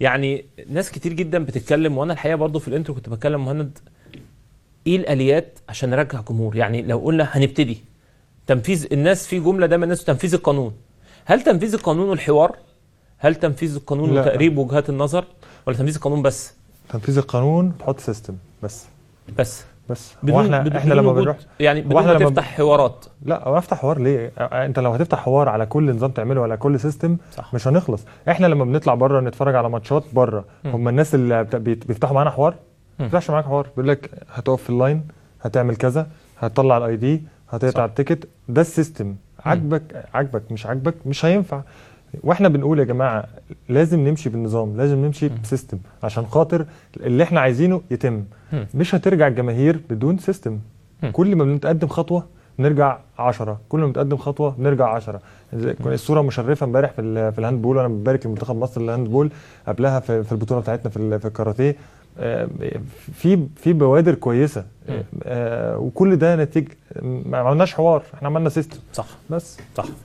يعني ناس كتير جدا بتتكلم وانا الحقيقه برضو في الانترو كنت بتكلم مهند ايه الاليات عشان نرجع جمهور يعني لو قلنا هنبتدي تنفيذ الناس في جمله دايما الناس تنفيذ القانون هل تنفيذ القانون والحوار هل تنفيذ القانون وتقريب وجهات النظر ولا تنفيذ القانون بس تنفيذ القانون تحط سيستم بس بس بس بدون احنا بدون احنا لما بنروح يعني بدون ما تفتح حوارات لا هو افتح حوار ليه آه، انت لو هتفتح حوار على كل نظام تعمله على كل سيستم صح. مش هنخلص احنا لما بنطلع بره نتفرج على ماتشات بره هم الناس اللي بيفتحوا معانا حوار ما بيفتحش معاك حوار بيقول لك هتقف في اللاين هتعمل كذا هتطلع الاي دي هتقطع التيكت ده السيستم عاجبك عاجبك مش عاجبك مش هينفع واحنا بنقول يا جماعه لازم نمشي بالنظام لازم نمشي بسيستم عشان خاطر اللي احنا عايزينه يتم مش هترجع الجماهير بدون سيستم كل ما بنتقدم خطوه نرجع 10 كل ما بنتقدم خطوه نرجع 10 الصوره مشرفه امبارح في في الهاندبول وانا ببارك لمنتخب مصر للهاندبول قبلها في البطوله بتاعتنا في الكاراتيه آه، في في بوادر كويسه آه، وكل ده نتيجه ما عملناش حوار احنا عملنا سيستم صح بس صح